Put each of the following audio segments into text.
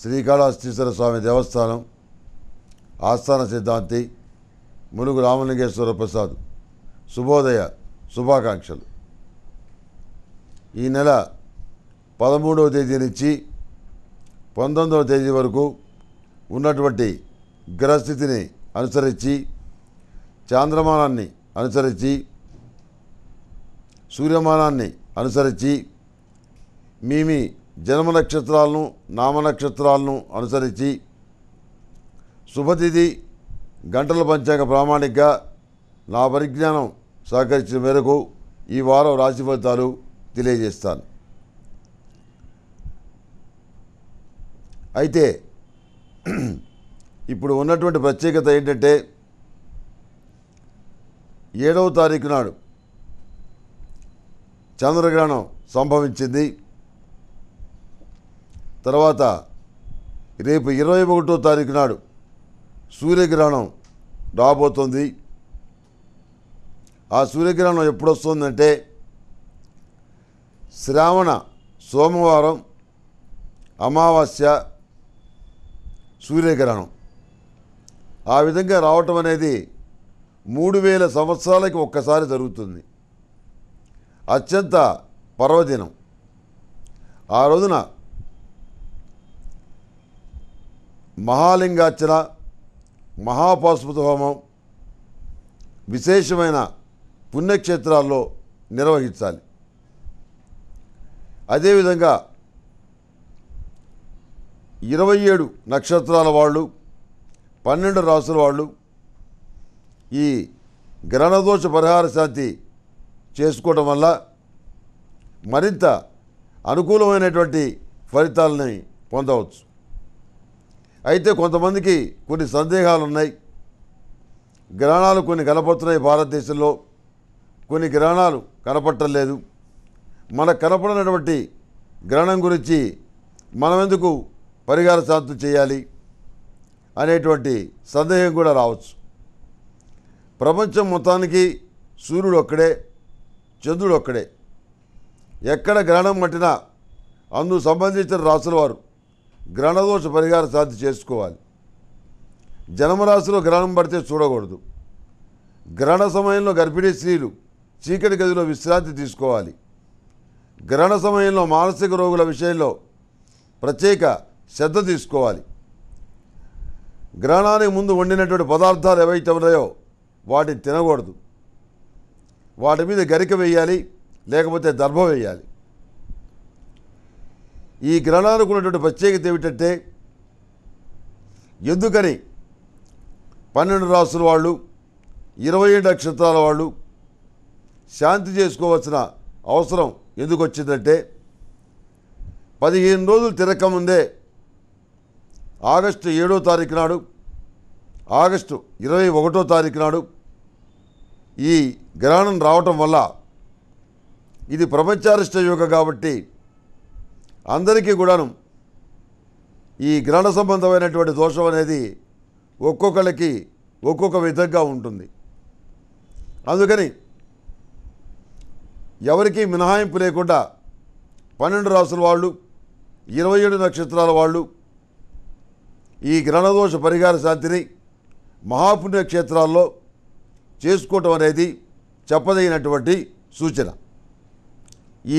శ్రీకాళహస్తీశ్వర స్వామి దేవస్థానం ఆస్థాన సిద్ధాంతి ములుగు రామలింగేశ్వర ప్రసాద్ శుభోదయ శుభాకాంక్షలు ఈ నెల పదమూడవ తేదీ నుంచి పంతొమ్మిదవ తేదీ వరకు ఉన్నటువంటి గ్రహస్థితిని అనుసరించి చాంద్రమానాన్ని అనుసరించి సూర్యమానాన్ని అనుసరించి మీ మీ జన్మ నక్షత్రాలను నామ నక్షత్రాలను అనుసరించి శుభతిథి గంటల పంచాంగ ప్రామాణికగా నా పరిజ్ఞానం సహకరించిన మేరకు ఈ వారం రాశి ఫలితాలు తెలియజేస్తాను అయితే ఇప్పుడు ఉన్నటువంటి ప్రత్యేకత ఏంటంటే ఏడవ తారీఖు నాడు చంద్రగ్రహణం సంభవించింది తర్వాత రేపు ఇరవై ఒకటో తారీఖు నాడు సూర్యగ్రహణం రాబోతుంది ఆ సూర్యగ్రహణం ఎప్పుడు వస్తుందంటే శ్రావణ సోమవారం అమావాస్య సూర్యగ్రహణం ఆ విధంగా రావటం అనేది మూడు వేల సంవత్సరాలకి ఒక్కసారి జరుగుతుంది అత్యంత పర్వదినం ఆ రోజున మహాలింగార్చన మహాపాశుపతి హోమం విశేషమైన పుణ్యక్షేత్రాల్లో నిర్వహించాలి అదేవిధంగా ఇరవై ఏడు నక్షత్రాల వాళ్ళు పన్నెండు రాసుల వాళ్ళు ఈ గ్రహణదోష పరిహార శాంతి చేసుకోవడం వల్ల మరింత అనుకూలమైనటువంటి ఫలితాలని పొందవచ్చు అయితే కొంతమందికి కొన్ని సందేహాలు ఉన్నాయి గ్రహణాలు కొన్ని కనపడుతున్నాయి భారతదేశంలో కొన్ని గ్రహణాలు కనపడటం లేదు మనకు కనపడినటువంటి గ్రహణం గురించి మనం ఎందుకు పరిహార శాంతం చేయాలి అనేటువంటి సందేహం కూడా రావచ్చు ప్రపంచం మొత్తానికి సూర్యుడు ఒక్కడే చంద్రుడు ఒక్కడే ఎక్కడ గ్రహణం పట్టినా అందుకు సంబంధించిన రాసుల వారు గ్రహణదోష పరిహార సాధి చేసుకోవాలి జన్మరాశిలో గ్రహణం పడితే చూడకూడదు గ్రహణ సమయంలో గర్భిణీ స్త్రీలు చీకటి గదిలో విశ్రాంతి తీసుకోవాలి గ్రహణ సమయంలో మానసిక రోగుల విషయంలో ప్రత్యేక శ్రద్ధ తీసుకోవాలి గ్రహణానికి ముందు వండినటువంటి పదార్థాలు ఏవైతే ఉన్నాయో వాటిని తినకూడదు వాటి మీద గరిక వేయాలి లేకపోతే దర్భ వేయాలి ఈ గ్రహణానికి ఉన్నటువంటి ప్రత్యేకత ఏమిటంటే ఎందుకని పన్నెండు రాసుల వాళ్ళు ఇరవై ఏడు నక్షత్రాల వాళ్ళు శాంతి చేసుకోవాల్సిన అవసరం ఎందుకు వచ్చిందంటే పదిహేను రోజులు ముందే ఆగస్టు ఏడో తారీఖు నాడు ఆగస్టు ఇరవై ఒకటో తారీఖు నాడు ఈ గ్రహణం రావటం వల్ల ఇది ప్రపంచారిష్ట యోగ కాబట్టి అందరికీ కూడాను ఈ గ్రహణ సంబంధమైనటువంటి దోషం అనేది ఒక్కొక్కరికి ఒక్కొక్క విధంగా ఉంటుంది అందుకని ఎవరికి మినహాయింపు లేకుండా పన్నెండు రాసుల వాళ్ళు ఇరవై ఏడు నక్షత్రాల వాళ్ళు ఈ గ్రహణదోష పరిహార శాంతిని మహాపుణ్యక్షేత్రాల్లో చేసుకోవటం అనేది చెప్పదగినటువంటి సూచన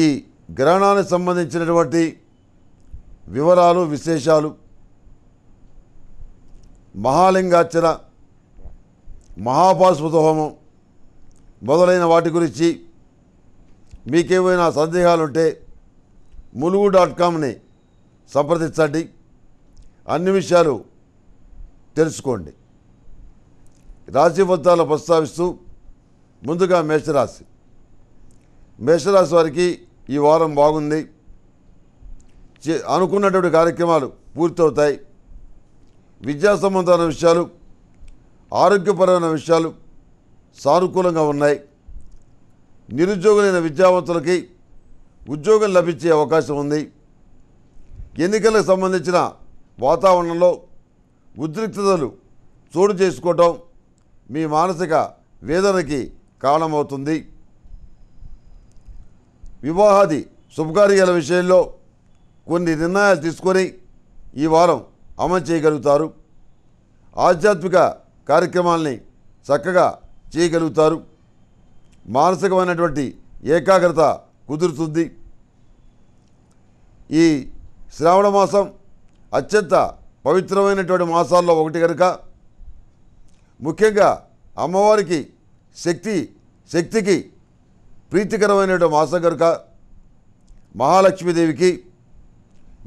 ఈ గ్రహణానికి సంబంధించినటువంటి వివరాలు విశేషాలు మహాలింగార్చన మహాపాశ్వత హోమం మొదలైన వాటి గురించి మీకేమైనా సందేహాలుంటే ములుగు డాట్ కామ్ని సంప్రదించండి అన్ని విషయాలు తెలుసుకోండి రాశి ఫలితాలు ప్రస్తావిస్తూ ముందుగా మేషరాశి మేషరాశి వారికి ఈ వారం బాగుంది అనుకున్నటువంటి కార్యక్రమాలు పూర్తవుతాయి విద్యా సంబంధమైన విషయాలు ఆరోగ్యపరమైన విషయాలు సానుకూలంగా ఉన్నాయి నిరుద్యోగులైన విద్యావంతులకి ఉద్యోగం లభించే అవకాశం ఉంది ఎన్నికలకు సంబంధించిన వాతావరణంలో ఉద్రిక్తతలు చోటు చేసుకోవటం మీ మానసిక వేదనకి కారణమవుతుంది వివాహాది శుభకార్యాల విషయంలో కొన్ని నిర్ణయాలు తీసుకొని ఈ వారం అమలు చేయగలుగుతారు ఆధ్యాత్మిక కార్యక్రమాల్ని చక్కగా చేయగలుగుతారు మానసికమైనటువంటి ఏకాగ్రత కుదురుతుంది ఈ శ్రావణ మాసం అత్యంత పవిత్రమైనటువంటి మాసాల్లో ఒకటి కనుక ముఖ్యంగా అమ్మవారికి శక్తి శక్తికి ప్రీతికరమైనటువంటి మాసం కనుక మహాలక్ష్మీదేవికి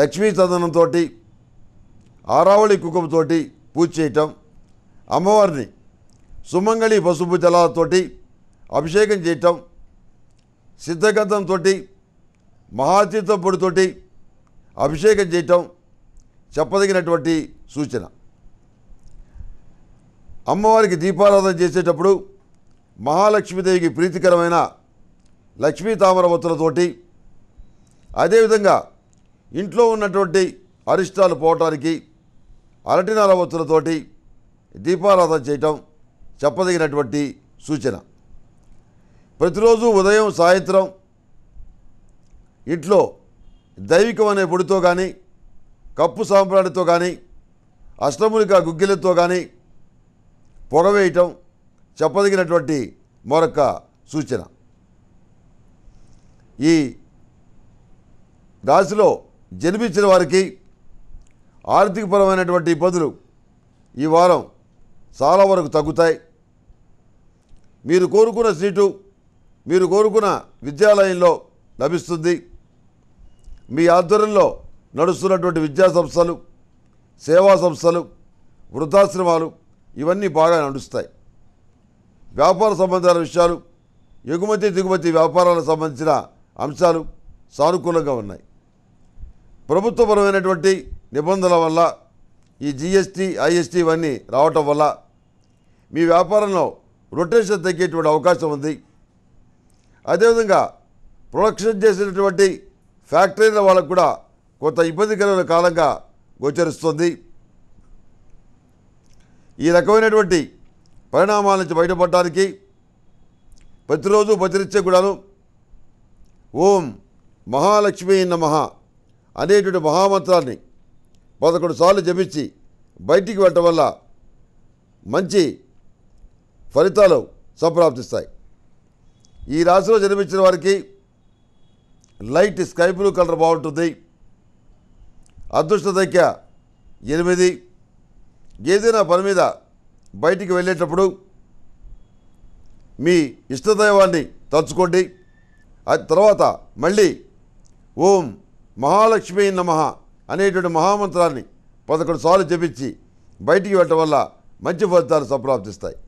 లక్ష్మీ చందనంతో ఆరావళి కుంకుమతో పూజ చేయటం అమ్మవారిని సుమంగళి పసుపు జలాలతోటి అభిషేకం చేయటం సిద్ధగంధంతో మహాతీర్థం పొడితోటి అభిషేకం చేయటం చెప్పదగినటువంటి సూచన అమ్మవారికి దీపారాధన చేసేటప్పుడు మహాలక్ష్మీదేవికి ప్రీతికరమైన లక్ష్మీ తామరవత్తులతోటి అదేవిధంగా ఇంట్లో ఉన్నటువంటి అరిష్టాలు పోవటానికి అరటినార ఒత్తులతోటి దీపారాధన చేయటం చెప్పదగినటువంటి సూచన ప్రతిరోజు ఉదయం సాయంత్రం ఇంట్లో దైవికం అనే పొడితో కానీ కప్పు సాంబ్రాణితో కానీ అష్టములిక గుగ్గిలతో కానీ పొగవేయటం చెప్పదగినటువంటి మరొక సూచన ఈ రాశిలో జన్మించిన వారికి ఆర్థికపరమైనటువంటి ఇబ్బందులు ఈ వారం చాలా వరకు తగ్గుతాయి మీరు కోరుకున్న సీటు మీరు కోరుకున్న విద్యాలయంలో లభిస్తుంది మీ ఆధ్వర్యంలో నడుస్తున్నటువంటి విద్యా సంస్థలు సేవా సంస్థలు వృద్ధాశ్రమాలు ఇవన్నీ బాగా నడుస్తాయి వ్యాపార సంబంధాల విషయాలు ఎగుమతి దిగుమతి వ్యాపారాలకు సంబంధించిన అంశాలు సానుకూలంగా ఉన్నాయి ప్రభుత్వపరమైనటువంటి నిబంధనల వల్ల ఈ జిఎస్టీ ఐఎస్టీ ఇవన్నీ రావటం వల్ల మీ వ్యాపారంలో రొటేషన్ తగ్గేటువంటి అవకాశం ఉంది అదేవిధంగా ప్రొడక్షన్ చేసినటువంటి ఫ్యాక్టరీల వాళ్ళకు కూడా కొంత ఇబ్బందికరమైన కాలంగా గోచరిస్తుంది ఈ రకమైనటువంటి పరిణామాల నుంచి బయటపడటానికి ప్రతిరోజు బతిరిచ్చే కూడాను ఓం మహాలక్ష్మి నమ అనేటువంటి మహామంత్రాన్ని పదకొండు సార్లు జపించి బయటికి వెళ్ళటం వల్ల మంచి ఫలితాలు సంప్రాప్తిస్తాయి ఈ రాశిలో జన్మించిన వారికి లైట్ స్కై బ్లూ కలర్ బాగుంటుంది అదృష్ట సంఖ్య ఎనిమిది ఏదైనా పని మీద బయటికి వెళ్ళేటప్పుడు మీ ఇష్టదైవాన్ని తలుచుకోండి తర్వాత మళ్ళీ ఓం మహాలక్ష్మి నమ అనేటువంటి మహామంత్రాన్ని పదకొండు సార్లు జపించి బయటికి వెళ్ళటం వల్ల మంచి ఫలితాలు సంప్రాప్తిస్తాయి